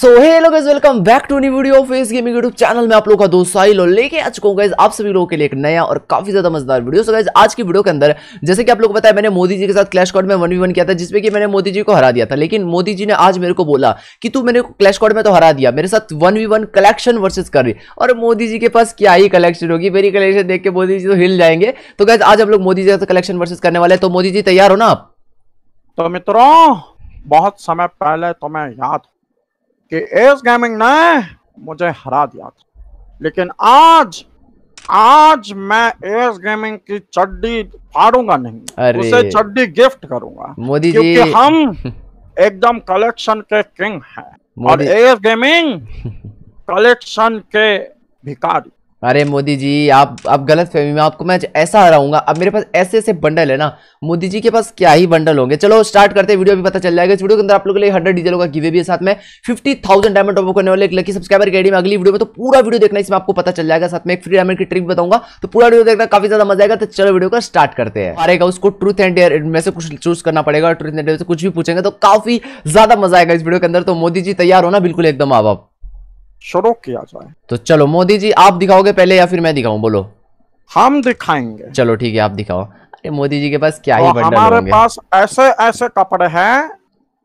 So hello guys welcome back to new video face gaming YouTube channel में आप लोगों का दोस्त साहिल और लेके आ चुका हूं गाइस आप सभी लोगों के लिए एक नया और काफी ज्यादा मजेदार वीडियो सो गाइस आज की वीडियो के अंदर जैसे कि आप लोगों को पता है मैंने मोदी जी के साथ क्लैश कॉर्ड में वन वी वन किया था जिसमें कि मैंने मोदी जी को हरा दिया था लेकिन मोदी जी ने आज मेरे को बोला कि तू मेरे को क्लैश कॉर्ड में तो हरा दिया मेरे साथ one v one collection versus कर रही और मोदी जी के पास क्या ही कलेक्शन होगी मेरी कलेक्शन देख के मोदी जी तो हिल जाएंगे तो गाइज आज हम लोग मोदी जी का कलेक्शन वर्सेज करने वाले तो मोदी जी तैयार हो ना आप तो मित्रों बहुत समय पहले तो मैं याद कि एस गेमिंग ने मुझे हरा दिया था लेकिन आज आज मैं एस गेमिंग की चड्डी फाड़ूंगा नहीं उसे चड्डी गिफ्ट करूंगा मोदी जी हम एकदम कलेक्शन के किंग हैं और एस गेमिंग कलेक्शन के भिकारी अरे मोदी जी आप आप गलत फहमी में आपको मैं ऐसा हराऊंगा अब मेरे पास ऐसे ऐसे बंडल है ना मोदी जी के पास क्या ही बंडल होंगे चलो स्टार्ट करते हैं वीडियो भी पता चल जाएगा इस वीडियो के अंदर आप लोगों के लिए हंड्रेड डीजलों का गिवे भी है साथ में फिफ्टी थाउजेंड डायमंड टॉप करने वाले एक लकी सब्सक्राइबर के में अगली वीडियो में तो पूरा वीडियो देखना इसमें आपको पता चल जाएगा साथ में एक फ्री डायमंड की ट्रिक बताऊंगा तो पूरा वीडियो देखना काफी ज्यादा मजा आएगा तो चलो वीडियो का स्टार्ट करते हैं हारेगा उसको ट्रूथ एंड डेयर में से कुछ चूज करना पड़ेगा ट्रूथ एंड डेयर से कुछ भी पूछेंगे तो काफी ज्यादा मजा आएगा इस वीडियो के अंदर तो मोदी जी तैयार हो ना बिल्कुल एकदम आप शुरू किया जाए तो चलो मोदी जी आप दिखाओगे पहले या फिर मैं दिखाऊं बोलो हम दिखाएंगे चलो ठीक है आप दिखाओ अरे मोदी जी के पास क्या ही बंडल हमारे पास ऐसे ऐसे कपड़े हैं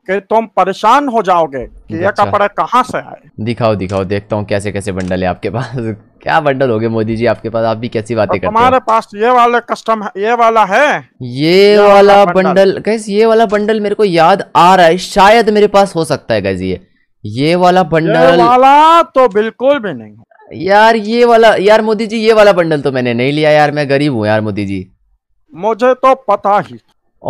कि तुम परेशान हो जाओगे कि ये अच्छा। कपड़े कहाँ से आए दिखाओ दिखाओ देखता हूँ कैसे कैसे बंडल है आपके पास क्या बंडल हो गए मोदी जी आपके पास आप भी कैसी बातें करते हमारे पास ये वाला कस्टम ये वाला है ये, ये वाला, वाला बंडल कैसे ये वाला बंडल मेरे को याद आ रहा है शायद मेरे पास हो सकता है कैसे ये ये वाला बंडल वाला तो बिल्कुल भी नहीं यार ये वाला यार मोदी जी ये वाला बंडल तो मैंने नहीं लिया यार मैं गरीब हूँ यार मोदी जी मुझे तो पता ही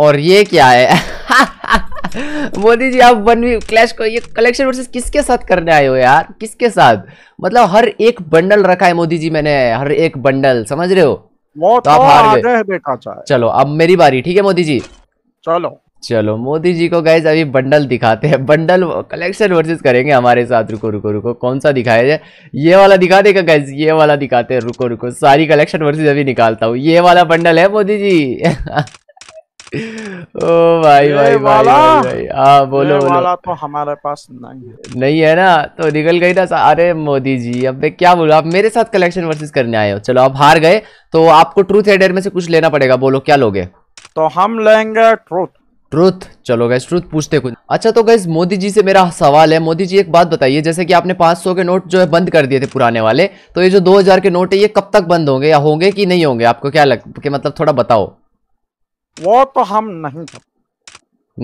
और ये क्या है मोदी जी आप वन वी क्लैश को ये कलेक्शन वर्सेस किसके साथ करने आए हो यार किसके साथ मतलब हर एक बंडल रखा है मोदी जी मैंने हर एक बंडल समझ रहे हो तो आप तो हार गए चलो अब मेरी बारी ठीक है मोदी जी चलो चलो मोदी जी को गाइज अभी बंडल दिखाते हैं बंडल कलेक्शन वर्सेस करेंगे हमारे साथ रुको रुको रुको कौन सा दिखाया जाए ये वाला दिखा देगा गाइज ये वाला दिखाते हैं रुको रुको सारी कलेक्शन वर्सेस अभी निकालता हूँ ये वाला बंडल है मोदी जी ओ भाई भाई भाई भाई हाँ बोलो बोलो वाला तो हमारे पास नहीं नहीं है ना तो निकल गई ना अरे मोदी जी अब मैं क्या बोलूँ आप मेरे साथ कलेक्शन वर्सेस करने आए हो चलो आप हार गए तो आपको ट्रूथ एडर में से कुछ लेना पड़ेगा बोलो क्या लोगे तो हम लेंगे ट्रूथ ट्रुथ चलो गैस ट्रुथ पूछते कुछ अच्छा तो गैस मोदी जी से मेरा सवाल है मोदी जी एक बात बताइए जैसे कि आपने 500 के नोट जो है बंद कर दिए थे पुराने वाले तो ये जो 2000 के नोट है ये कब तक बंद होंगे या होंगे कि नहीं होंगे आपको क्या लग के मतलब थोड़ा बताओ वो तो हम नहीं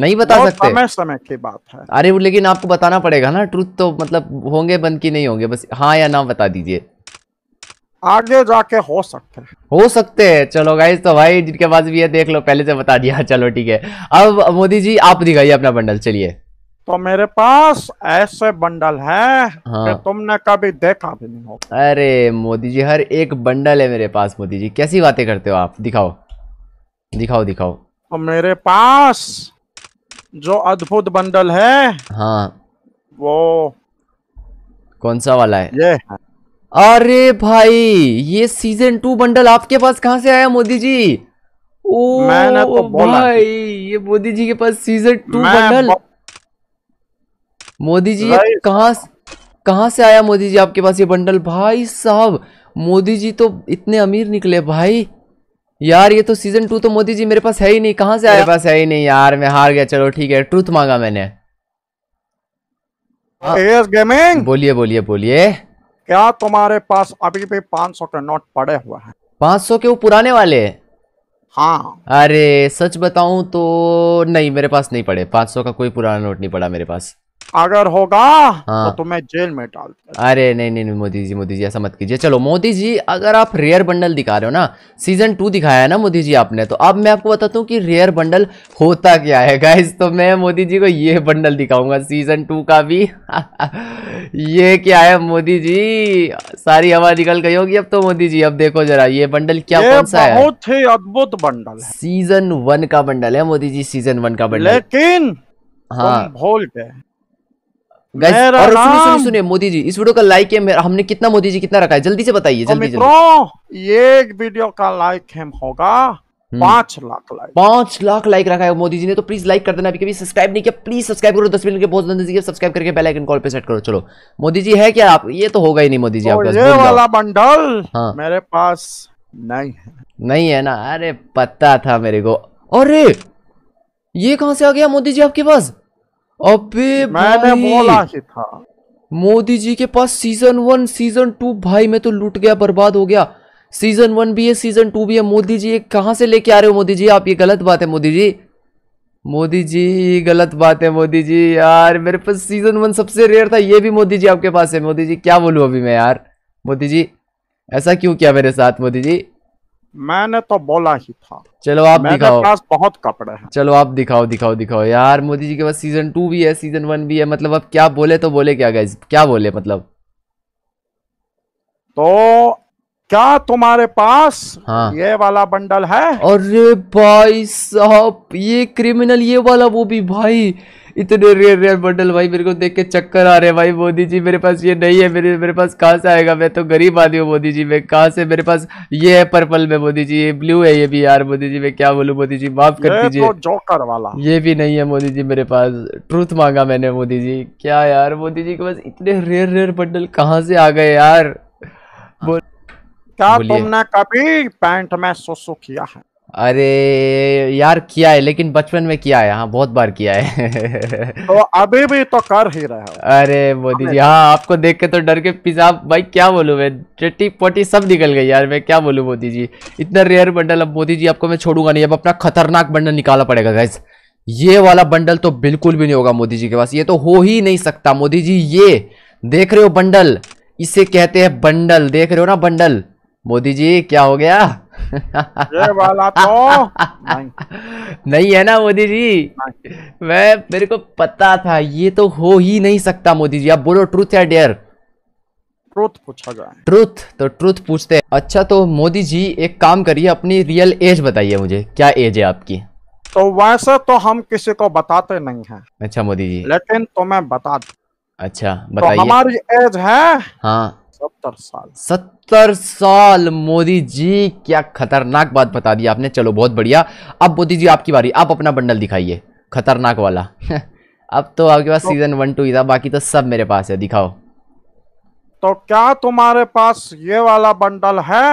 नहीं बता सकते समय समय की बात है अरे लेकिन आपको बताना पड़ेगा ना ट्रुथ तो मतलब होंगे बंद की नहीं होंगे बस हाँ या ना बता दीजिए आगे जाके हो सकते हैं हो सकते हैं चलो गाइज तो भाई जिनके पास भी है देख लो पहले से बता दिया चलो ठीक है अब मोदी जी आप दिखाइए अपना बंडल चलिए तो मेरे पास ऐसे बंडल है हाँ। कि तुमने कभी देखा भी नहीं हो अरे मोदी जी हर एक बंडल है मेरे पास मोदी जी कैसी बातें करते हो आप दिखाओ दिखाओ दिखाओ तो मेरे पास जो अद्भुत बंडल है हाँ वो कौन सा वाला है ये है अरे भाई ये सीजन टू बंडल आपके पास कहाँ से आया मोदी जी ओ मैंने आपको बोला भाई ये मोदी जी के पास season two bundle Modi ji कहा कहाँ कहाँ से आया मोदी जी आपके पास ये बंडल भाई साहब मोदी जी तो इतने अमीर निकले भाई यार ये तो सीजन टू तो मोदी जी मेरे पास है ही नहीं कहाँ से आया पास है ही नहीं यार मैं हार गया चलो ठीक है ट्रूथ मांगा मैंने हाँ। बोलिए बोलिए बोलिए क्या तुम्हारे पास अभी भी पाँच सौ के नोट पड़े हुए हैं पांच सौ के वो पुराने वाले हाँ अरे सच बताऊं तो नहीं मेरे पास नहीं पड़े पांच सौ का कोई पुराना नोट नहीं पड़ा मेरे पास अगर होगा तो हाँ। तो तुम्हें जेल में डाल अरे नहीं नहीं नहीं मोदी जी मोदी जी ऐसा मत कीजिए चलो मोदी जी अगर आप रेयर बंडल दिखा रहे हो ना सीजन टू दिखाया है ना मोदी जी आपने तो अब मैं आपको बताता हूँ कि रेयर बंडल होता क्या है गाइज तो मैं मोदी जी को ये बंडल दिखाऊंगा सीजन टू का भी ये क्या है मोदी जी सारी हवा निकल गई होगी अब तो मोदी जी अब देखो जरा ये बंडल क्या ये कौन सा है बहुत ही अद्भुत बंडल सीजन वन का बंडल है मोदी जी सीजन वन का बंडल लेकिन हाँ भूल गए और सुनिए सुनिए सुनिए मोदी जी इस वीडियो का लाइक है हमने कितना मोदी जी कितना रखा है जल्दी से बताइए जल्दी जल्दी ये वीडियो का लाइक हम होगा हम्म। पांच लाख लाइक पांच लाख लाइक रखा है मोदी जी ने तो प्लीज लाइक कर देना अभी कभी सब्सक्राइब नहीं किया प्लीज सब्सक्राइब करो दस मिनट के बहुत जल्दी सब्सक्राइब करके बेल आइकन कॉल पे सेट करो चलो मोदी जी है क्या आप ये तो होगा ही नहीं मोदी जी तो आपका ये वाला बंडल हाँ मेरे पास नहीं है नहीं है ना अरे पता था मेरे को अरे ये कहा से आ गया मोदी जी आपके पास अबे मैंने बोला ही था मोदी जी के पास सीजन वन सीजन टू भाई मैं तो लूट गया बर्बाद हो गया सीजन वन भी है सीजन टू भी है मोदी जी ये कहाँ से लेके आ रहे हो मोदी जी आप ये गलत बात है मोदी जी मोदी जी गलत बात है मोदी जी यार मेरे पास सीजन वन सबसे रेयर था ये भी मोदी जी आपके पास है मोदी जी क्या बोलू अभी मैं यार मोदी जी ऐसा क्यों किया मेरे साथ मोदी जी मैंने तो बोला ही था चलो आप दिखाओ पास बहुत कपड़े हैं चलो आप दिखाओ दिखाओ दिखाओ यार मोदी जी के पास सीजन टू भी है सीजन वन भी है मतलब अब क्या बोले तो बोले क्या गाइज क्या बोले मतलब तो क्या तुम्हारे पास हाँ ये वाला बंडल है अरे भाई साहब ये क्रिमिनल ये वाला वो भी भाई इतने रेयर रेयर मॉडल भाई मेरे को देख के चक्कर आ रहे हैं भाई मोदी जी मेरे पास ये नहीं है मेरे मेरे पास कहाँ से आएगा मैं तो गरीब आदमी हूँ मोदी जी मैं कहाँ से मेरे पास ये है पर्पल में मोदी जी ये ब्लू है ये भी यार मोदी जी मैं क्या बोलूँ मोदी जी माफ कर तो दीजिए जोकर वाला ये भी नहीं है मोदी जी मेरे पास ट्रूथ मांगा मैंने मोदी जी क्या यार मोदी जी के पास इतने रेयर रेयर बंडल कहाँ से आ गए यार क्या तुमने कभी पैंट में सुसु किया है अरे यार किया है लेकिन बचपन में किया है हाँ बहुत बार किया है तो अभी भी तो कर ही रहा है अरे मोदी जी हाँ आपको देख के तो डर के पिजा भाई क्या बोलूँ मैं चट्टी पट्टी सब निकल गई यार मैं क्या बोलूँ मोदी जी इतना रेयर बंडल अब मोदी जी आपको मैं छोड़ूंगा नहीं अब अपना खतरनाक बंडल निकालना पड़ेगा गैस ये वाला बंडल तो बिल्कुल भी नहीं होगा मोदी जी के पास ये तो हो ही नहीं सकता मोदी जी ये देख रहे हो बंडल इसे कहते हैं बंडल देख रहे हो ना बंडल मोदी जी क्या हो गया वाला तो नहीं है ना मोदी जी मैं मेरे को पता था ये तो हो ही नहीं सकता मोदी जी आप बोलो ट्रूथ या डेयर ट्रूथ पूछा जाए ट्रूथ तो ट्रूथ पूछते हैं अच्छा तो मोदी जी एक काम करिए अपनी रियल एज बताइए मुझे क्या एज है आपकी तो वैसे तो हम किसी को बताते नहीं है अच्छा मोदी जी लेकिन अच्छा, तो मैं बता अच्छा बताइए तो हमारी एज है हाँ सत्तर साल सत्तर साल मोदी जी क्या खतरनाक बात बता दी आपने चलो बहुत बढ़िया अब मोदी जी आपकी बारी आप अपना बंडल दिखाइए खतरनाक वाला अब तो आपके पास तो, सीजन वन टू ही था बाकी तो सब मेरे पास है दिखाओ तो क्या तुम्हारे पास ये वाला बंडल है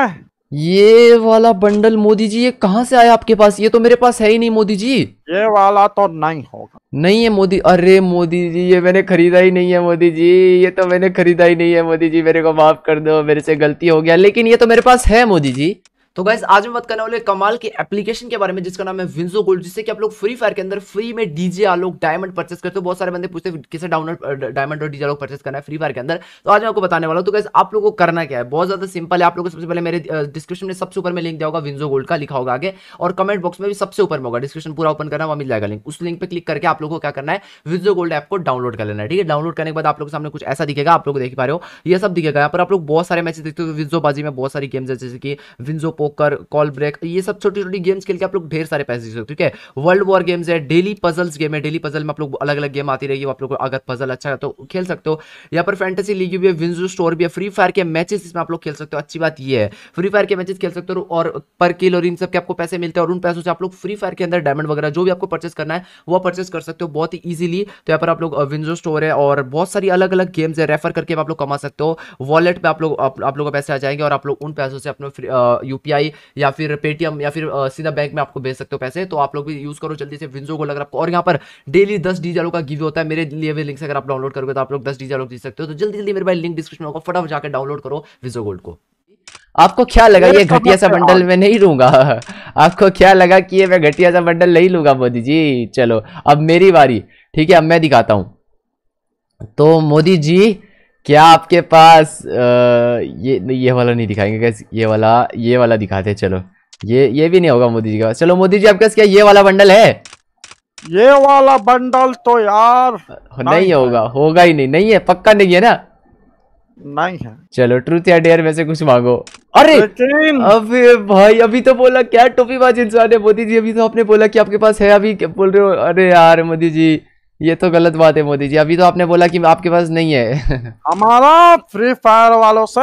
ये वाला बंडल मोदी जी ये कहाँ से आया आपके पास ये तो मेरे पास है ही नहीं मोदी जी ये वाला तो नहीं होगा नहीं है मोदी अरे मोदी जी ये मैंने खरीदा ही नहीं है मोदी जी ये तो मैंने खरीदा ही नहीं है मोदी जी मेरे को माफ कर दो मेरे से गलती हो गया लेकिन ये तो मेरे पास है मोदी जी तो गाइज आज मैं बात करने वाले कमाल के एप्लीकेशन के बारे में जिसका नाम है विंजो गोल्ड जिससे कि आप लोग फ्री फायर के अंदर फ्री में डीजे आलोक डायमंड परचेस करते हो बहुत सारे बंदे पूछते हैं किसे डाउनलोड डायमंड और डीजे आलोक परचेस करना है फ्री फायर के अंदर तो आज मैं आपको बताने वाला हूँ तो गैस आप लोगों को करना क्या है बहुत ज्यादा सिंपल है आप लोगों को सबसे पहले मेरे डिस्क्रिप्शन में सबसे ऊपर में लिंक दिया होगा विंजो गोल्ड का लिखा होगा आगे और कमेंट बॉक्स में भी सबसे ऊपर में होगा डिस्क्रिप्शन पूरा ओपन करना वहाँ मिल जाएगा लिंक उस लिंक पर क्लिक करके आप लोगों को क्या करना है विंजो गोल्ड ऐप को डाउनलोड कर लेना है ठीक है डाउनलोड करने के बाद आप लोग सामने कुछ ऐसा दिखेगा आप लोग देख पा रहे हो यह सब दिखेगा यहाँ पर आप लोग बहुत सारे मैचेस देखते हो विंजो बाजी में बहुत सारी गेम्स है जैसे कि विंजो पोकर कॉल ब्रेक ये सब छोटी छोटी गेम्स खेल के आप लोग ढेर सारे पैसे जीत सकते हो ठीक है वर्ल्ड वॉर गेम्स है डेली पजल्स गेम है डेली पजल में आप लोग अलग अलग गेम आती रहेगी आप लोग अगर पजल अच्छा है तो खेल सकते हो यहाँ पर फैंटेसी लीग भी है विंजू स्टोर भी है फ्री फायर के मैचेस इसमें आप लोग खेल सकते हो अच्छी बात ये है फ्री फायर के मैचेस खेल सकते हो और पर किल और इन सब के आपको पैसे मिलते हैं और उन पैसों से आप लोग फ्री फायर के अंदर डायमंड वगैरह जो भी आपको परचेस करना है वो परचेस कर सकते हो बहुत ही ईजिली तो यहाँ पर आप लोग विंजो स्टोर है और बहुत सारी अलग अलग गेम्स है रेफर करके आप लोग कमा सकते हो वॉलेट पर आप लोग आप लोगों का पैसे आ जाएंगे और आप लोग उन पैसों से अपने यूपीआई यूपीआई या फिर पेटीएम या फिर सीधा बैंक में आपको भेज सकते हो पैसे तो आप लोग भी यूज़ करो जल्दी से विंजो को अगर और यहाँ पर डेली दस डी का गिव होता है मेरे लिए हुए लिंक अगर आप डाउनलोड करोगे तो आप लोग दस डी लोग सकते हो तो जल्दी जल्दी मेरे भाई लिंक डिस्क्रिप्शन होगा फटाफट जाकर डाउनलोड करो विंजो गोल्ड को आपको क्या लगा ये घटिया सा बंडल मैं नहीं लूंगा आपको क्या लगा कि ये मैं घटिया सा बंडल नहीं लूंगा मोदी जी चलो अब मेरी बारी ठीक है अब मैं दिखाता हूं तो मोदी जी क्या आपके पास आ, ये ये वाला नहीं दिखाएंगे कैसे ये वाला ये वाला दिखाते हैं चलो ये ये भी नहीं होगा मोदी जी का चलो मोदी जी आपके पास क्या ये वाला बंडल है ये वाला बंडल तो यार नहीं, नहीं होगा होगा ही नहीं नहीं है पक्का नहीं है ना नहीं है चलो ट्रूथ या डेयर में से कुछ मांगो अरे अभी भाई अभी तो बोला क्या टोपी बाज इंसान है मोदी जी अभी तो आपने बोला कि आपके पास है अभी बोल रहे हो अरे यार मोदी जी ये तो गलत बात है मोदी जी अभी तो आपने बोला कि आपके पास नहीं है हमारा फ्री फायर वालों से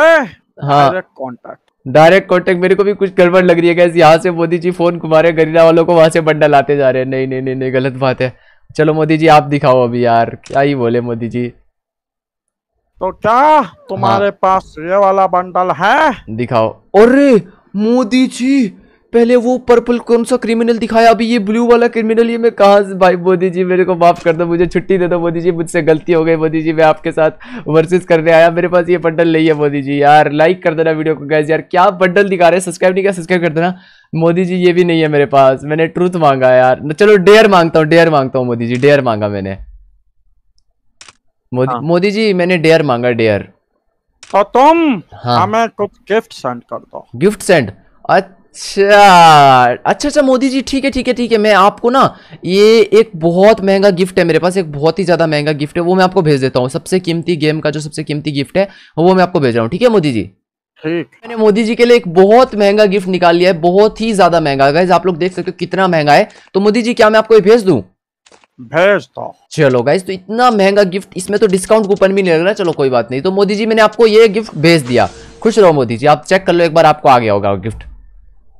हाँ कॉन्टेक्ट डायरेक्ट कॉन्टेक्ट मेरे को भी कुछ गड़बड़ लग रही है कैसे यहाँ से मोदी जी फोन घुमा रहे गरीला वालों को वहाँ से बंडल आते जा रहे हैं नहीं नहीं नहीं नहीं गलत बात है चलो मोदी जी आप दिखाओ अभी यार क्या ही बोले मोदी जी तो क्या तुम्हारे हाँ। पास ये वाला बंडल है दिखाओ अरे मोदी जी पहले वो पर्पल कौन सा क्रिमिनल दिखाया अभी ये ब्लू वाला क्रिमिनल ये मैं कहाँ से भाई मोदी जी मेरे को माफ़ कर दो मुझे छुट्टी दे दो मोदी जी मुझसे गलती हो गई मोदी जी मैं आपके साथ वर्सेस करने आया मेरे पास ये बंडल नहीं है मोदी जी यार लाइक कर देना वीडियो को गैस यार क्या बंडल दिखा रहे हैं सब्सक्राइब नहीं किया सब्सक्राइब कर देना मोदी जी ये भी नहीं है मेरे पास मैंने ट्रूथ मांगा यार चलो डेयर मांगता हूँ डेयर मांगता हूँ मोदी जी डेयर मांगा मैंने मोदी हाँ। जी मैंने डेयर मांगा डेयर और तो तुम हाँ। हमें कुछ गिफ्ट सेंड कर दो गिफ्ट सेंड अच्छा अच्छा अच्छा मोदी जी ठीक है ठीक है ठीक है मैं आपको ना ये एक बहुत महंगा गिफ्ट है मेरे पास एक बहुत ही ज़्यादा महंगा गिफ्ट है वो मैं आपको भेज देता हूँ सबसे कीमती गेम का जो सबसे कीमती गिफ्ट है वो मैं आपको भेज रहा हूँ ठीक है मोदी जी ठीक मैंने मोदी जी के लिए एक बहुत महंगा गिफ्ट निकाल लिया है बहुत ही ज्यादा महंगा गाइज आप लोग देख सकते हो कितना महंगा है तो मोदी जी क्या मैं आपको भेज दू भेज दो चलो गाइज तो इतना महंगा गिफ्ट इसमें तो डिस्काउंट कूपन भी नहीं लग रहा चलो कोई बात नहीं तो मोदी जी मैंने आपको ये गिफ्ट भेज दिया खुश रहो मोदी जी आप चेक कर लो एक बार आपको आ गया होगा गिफ्ट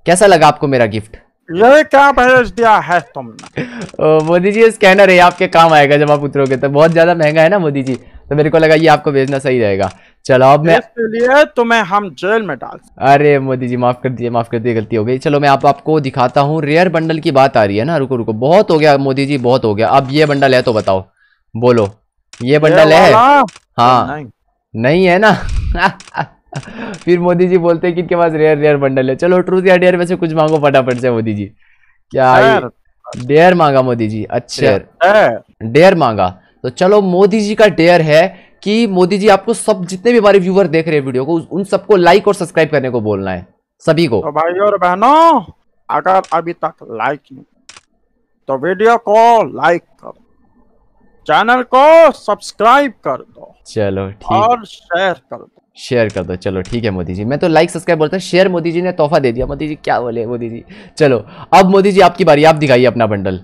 कैसा लगा आपको मेरा गिफ्ट ये क्या भेज दिया है तुमने मोदी जी स्कैनर है आपके काम आएगा जब आप उतरोगे तो बहुत ज्यादा महंगा है ना मोदी जी तो मेरे को लगा ये आपको भेजना सही रहेगा चलो अब मैं इसलिए तुम्हें हम जेल में डाल अरे मोदी जी माफ कर दिए माफ कर दिए गलती हो गई चलो मैं आप आपको दिखाता हूँ रेयर बंडल की बात आ रही है ना रुको रुको बहुत हो गया मोदी जी बहुत हो गया अब ये बंडल है तो बताओ बोलो ये बंडल है हाँ नहीं है ना फिर मोदी जी बोलते हैं कि इनके पास रेयर रेयर बंडल है चलो ट्रूथ या डेयर वैसे कुछ मांगो फटाफट से मोदी जी क्या डेयर मांगा मोदी जी अच्छा डेयर मांगा तो चलो मोदी जी का डेयर है कि मोदी जी आपको सब जितने भी हमारे व्यूवर देख रहे हैं वीडियो को उन सबको लाइक और सब्सक्राइब करने को बोलना है सभी को तो भाई और बहनों अगर अभी तक लाइक नहीं तो वीडियो को लाइक करो चैनल को सब्सक्राइब कर दो चलो ठीक और शेयर कर दो शेयर कर दो चलो ठीक है मोदी जी मैं तो लाइक सब्सक्राइब बोलता हूँ शेयर मोदी जी ने तोहफा दे दिया मोदी जी क्या बोले मोदी जी चलो अब मोदी जी आपकी बारी आप दिखाइए अपना बंडल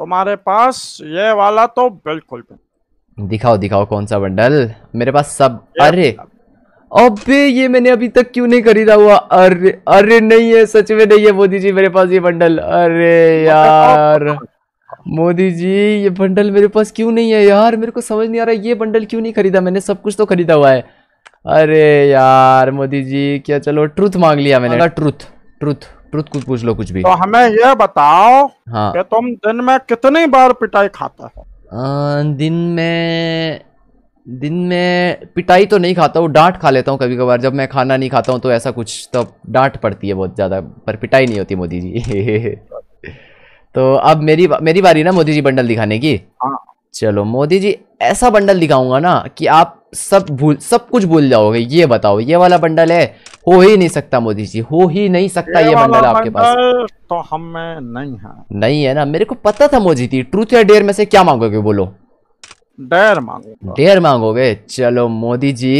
तुम्हारे पास ये वाला तो बिल्कुल दिखाओ दिखाओ कौन सा बंडल मेरे पास सब अरे अबे ये मैंने अभी तक क्यों नहीं खरीदा हुआ अरे अरे नहीं है सच में नहीं है मोदी जी मेरे पास ये बंडल अरे यार मोदी जी ये बंडल मेरे पास क्यों नहीं है यार मेरे को समझ नहीं आ रहा ये बंडल क्यों नहीं खरीदा मैंने सब कुछ तो खरीदा हुआ है अरे यार मोदी जी क्या चलो ट्रुथ मांग लिया मैंने ट्रुथ ट्रुथ ट्रुथ कुछ पूछ लो कुछ भी तो हमें ये बताओ हाँ कि तुम दिन में कितनी बार पिटाई खाता दिन में दिन में पिटाई तो नहीं खाता हूँ डांट खा लेता हूँ कभी कभार जब मैं खाना नहीं खाता हूँ तो ऐसा कुछ तो डांट पड़ती है बहुत ज़्यादा पर पिटाई नहीं होती मोदी जी तो अब मेरी मेरी बारी ना मोदी जी बंडल दिखाने की हाँ। चलो मोदी जी ऐसा बंडल दिखाऊंगा ना कि आप सब भूल सब कुछ भूल जाओगे ये बताओ ये वाला बंडल है हो ही नहीं सकता मोदी जी हो ही नहीं सकता ये, ये बंडल आपके पास तो हम में नहीं है नहीं है ना मेरे को पता था मोदी जी ट्रूथ या डेयर में से क्या मांगोगे बोलो डेयर मांगो डेयर मांगोगे चलो मोदी जी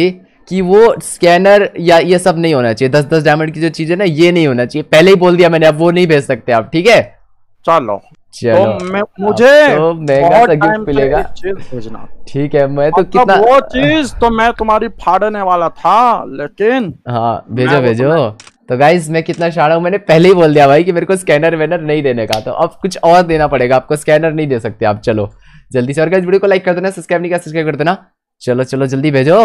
कि वो स्कैनर या ये सब नहीं होना चाहिए दस दस डायमंड की जो चीज़ है ना ये नहीं होना चाहिए पहले ही बोल दिया मैंने अब वो नहीं भेज सकते आप ठीक है चलो चलो तो मैं मुझे तो महंगा सा गिफ्ट मिलेगा ठीक है मैं तो मतलब कितना वो चीज तो मैं तुम्हारी फाड़ने वाला था लेकिन हाँ भेजो भेजो तो गाइज मैं कितना शाड़ा हूँ मैंने पहले ही बोल दिया भाई कि मेरे को स्कैनर वैनर नहीं देने का तो अब कुछ और देना पड़ेगा आपको स्कैनर नहीं दे सकते आप चलो जल्दी से और गाइज वीडियो को लाइक कर देना सब्सक्राइब नहीं कर सब्सक्राइब कर देना चलो चलो जल्दी भेजो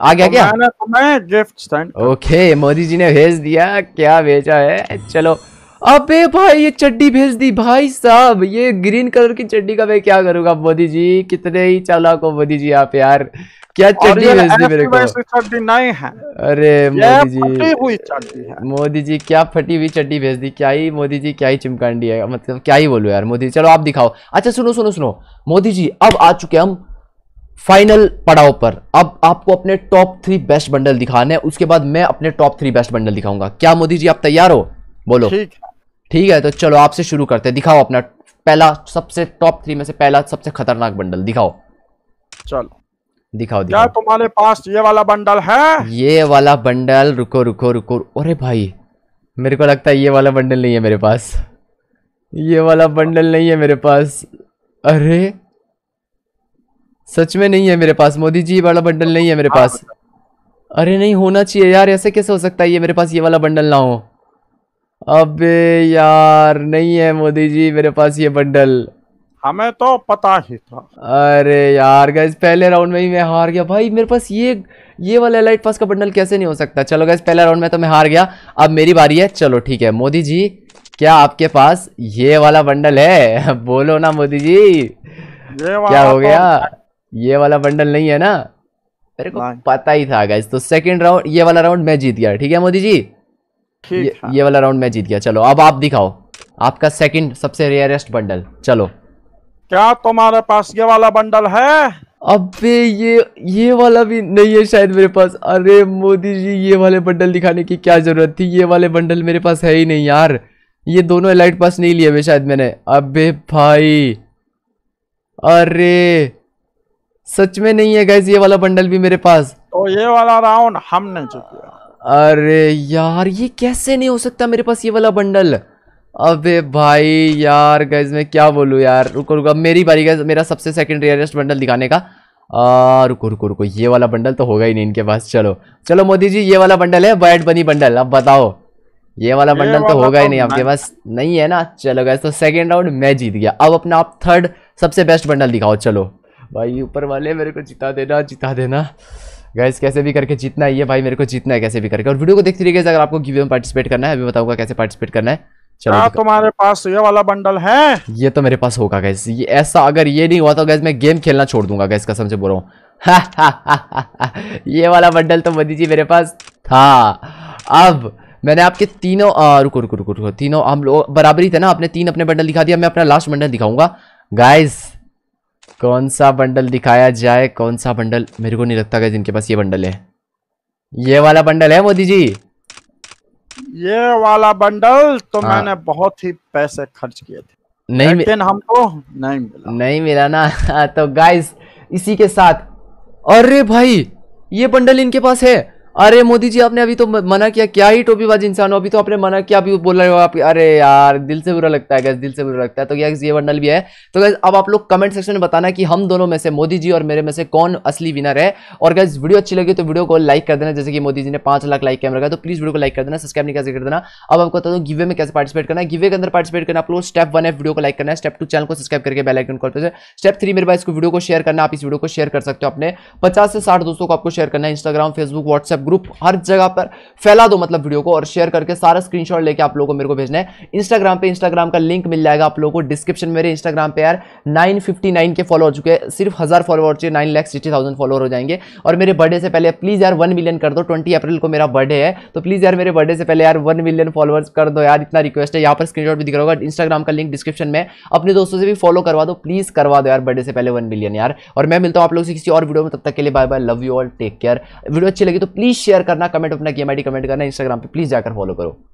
आ गया तो क्या तुम्हें गिफ्ट ओके मोदी जी ने भेज दिया क्या भेजा है चलो अबे भाई ये चड्डी भेज दी भाई साहब ये ग्रीन कलर की चड्डी का मैं क्या करूंगा मोदी जी कितने ही चालाक हो मोदी जी आप यार क्या चड्डी भेज दी मेरे को नहीं है अरे मोदी जी मोदी जी क्या फटी हुई चड्डी भेज दी क्या ही मोदी जी क्या ही चिमकांडी है मतलब क्या ही बोलो यार मोदी जी चलो आप दिखाओ अच्छा सुनो सुनो सुनो मोदी जी अब आ चुके हम फाइनल पड़ाव पर अब आपको अपने टॉप थ्री बेस्ट बंडल दिखाने हैं उसके बाद मैं अपने टॉप थ्री बेस्ट बंडल दिखाऊंगा क्या मोदी जी आप तैयार हो बोलो ठीक ठीक है तो चलो आपसे शुरू करते हैं दिखाओ अपना पहला सबसे टॉप थ्री में से पहला सबसे खतरनाक बंडल दिखाओ चलो दिखाओ दिखाओ क्या तुम्हारे पास ये वाला बंडल है ये वाला बंडल रुको रुको रुको अरे भाई मेरे को लगता है ये वाला बंडल नहीं है मेरे पास ये वाला बंडल नहीं है मेरे पास अरे सच में नहीं है मेरे पास मोदी जी वाला बंडल नहीं है मेरे पास हाँ। अरे नहीं होना चाहिए यार ऐसे कैसे हो सकता है ये मेरे पास ये वाला बंडल ना हो अबे यार नहीं है मोदी जी मेरे पास ये बंडल हमें तो पता ही था अरे यार गैस पहले राउंड में ही मैं हार गया भाई मेरे पास ये ये वाला लाइट पास का बंडल कैसे नहीं हो सकता चलो गैस पहले राउंड में तो मैं हार गया अब मेरी बारी है चलो ठीक है मोदी जी क्या आपके पास ये वाला बंडल है बोलो ना मोदी जी ये वाला क्या हो गया तो- ये वाला बंडल नहीं है ना मेरे को पता ही था गैस तो सेकेंड राउंड ये वाला राउंड मैं जीत गया ठीक है मोदी जी ये, ये वाला राउंड मैं जीत गया चलो अब आप दिखाओ आपका सेकंड सबसे रेयरेस्ट बंडल चलो क्या तुम्हारे पास ये वाला बंडल है अबे ये ये वाला भी नहीं है शायद मेरे पास अरे मोदी जी ये वाले बंडल दिखाने की क्या जरूरत थी ये वाले बंडल मेरे पास है ही नहीं यार ये दोनों एलाइट पास नहीं लिए हुए शायद मैंने अबे भाई अरे सच में नहीं है गैस ये वाला बंडल भी मेरे पास तो ये वाला राउंड हमने चुका अरे यार ये कैसे नहीं हो सकता मेरे पास ये वाला बंडल अबे भाई यार गैस मैं क्या बोलूँ यार रुको रुको अब मेरी बारी गैस मेरा सबसे सेकंड रेयरेस्ट बंडल दिखाने का आ, रुको रुको रुको ये वाला बंडल तो होगा ही नहीं इनके पास चलो चलो मोदी जी ये वाला बंडल है बैट बनी बंडल अब बताओ ये वाला बंडल तो होगा ही तो नहीं आपके पास नहीं है ना चलो गैस तो सेकेंड राउंड मैं जीत गया अब अपना आप थर्ड सबसे बेस्ट बंडल दिखाओ चलो भाई ऊपर वाले मेरे को जिता देना जिता देना गैस कैसे भी करके जीतना है ये भाई मेरे को जीतना है कैसे भी करके और वीडियो को देखते रहिए अगर आपको गिवे में पार्टिसिपेट करना है अभी बताऊंगा कैसे पार्टिसिपेट करना है चलो तुम्हारे पास ये वाला बंडल है ये तो मेरे पास होगा गैस ये ऐसा अगर ये नहीं हुआ तो गैस मैं गेम खेलना छोड़ दूंगा गैस कसम से बोल रहा हूँ ये वाला बंडल तो मोदी जी मेरे पास था अब मैंने आपके तीनों रुको रुको रुको रुको तीनों हम लोग बराबरी थे ना आपने तीन अपने बंडल दिखा दिया मैं अपना लास्ट बंडल दिखाऊंगा गाइस कौन सा बंडल दिखाया जाए कौन सा बंडल मेरे को नहीं लगता गया जिनके पास ये बंडल है ये वाला बंडल है मोदी जी ये वाला बंडल तो हाँ। मैंने बहुत ही पैसे खर्च किए थे नहीं मिल... हमको नहीं मिला नहीं मिला ना तो गाइस इसी के साथ अरे भाई ये बंडल इनके पास है अरे मोदी जी आपने अभी तो मना किया क्या ही टोपीबाज इंसान हो अभी तो आपने मना किया अभी बोल रहे हो आप अरे यार दिल से बुरा लगता है गैस दिल से बुरा लगता है तो गैस ये वर्नल भी है तो गैस अब आप लोग कमेंट सेक्शन में बताना कि हम दोनों में से मोदी जी और मेरे में से कौन असली विनर है और गैस वीडियो अच्छी लगी तो वीडियो को लाइक कर देना जैसे कि मोदी जी ने पांच लाख लाइक कैमरा का तो प्लीज वीडियो को लाइक कर देना सब्सक्राइब नहीं कैसे कर देना अब आपको बता दो गिवे में कैसे पार्टिसिपेट करना है गिवे के अंदर पार्टिसिपेट करना आप लोग स्टेप वन है वीडियो को लाइक करना है स्टेप टू चैनल को सब्सक्राइब करके बेलाइकन कर दो स्टेप थ्री मेरे पास इसको वीडियो को शेयर करना आप इस वीडियो को शेयर कर सकते हो अपने पचास से साठ दोस्तों को आपको शेयर करना है इंस्टाग्राम फेसबुक व्हाट्सएप ग्रुप हर जगह पर फैला दो मतलब वीडियो को और शेयर करके सारा स्क्रीनशॉट लेके आप लोगों को मेरे को भेजना है इंस्टाग्राम पे इंस्टाग्राम का लिंक मिल जाएगा आप लोगों को डिस्क्रिप्शन मेरे इंस्टाग्राम पे यार 959 के फॉलो हो चुके हैं सिर्फ हज़ार फॉलोअर चाहिए nine lakh sixty thousand follower हो जाएंगे और मेरे बर्थडे से पहले प्लीज़ यार वन मिलियन कर दो ट्वेंटी अप्रैल को मेरा बर्थडे है तो प्लीज़ यार मेरे बर्थडे से पहले यार वन मिलियन फॉलोअर्स कर दो यार इतना रिक्वेस्ट है यहाँ पर स्क्रीनशॉट भी दिख रहा होगा इंस्टाग्राम का लिंक डिस्क्रिप्शन में अपने दोस्तों से भी फॉलो करवा दो प्लीज़ करवा दो यार बर्थडे से पहले वन मिलियन यार और मैं मिलता हूँ आप लोग से किसी और वीडियो में तब तक के लिए bye bye love you all take care video अच्छी लगी तो प्लीज़ प्लीज़ शेयर करना कमेंट अपना गेम आई कमेंट करना इंस्टाग्राम पर प्लीज़ जाकर फॉलो करो